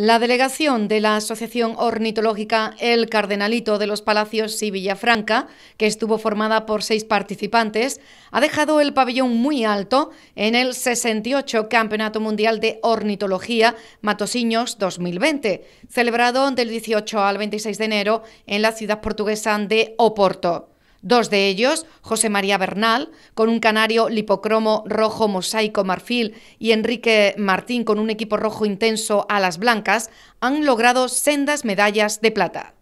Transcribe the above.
La delegación de la Asociación Ornitológica El Cardenalito de los Palacios y Villafranca, que estuvo formada por seis participantes, ha dejado el pabellón muy alto en el 68 Campeonato Mundial de Ornitología Matosiños 2020, celebrado del 18 al 26 de enero en la ciudad portuguesa de Oporto. Dos de ellos, José María Bernal, con un canario lipocromo rojo mosaico marfil, y Enrique Martín, con un equipo rojo intenso a las blancas, han logrado sendas medallas de plata.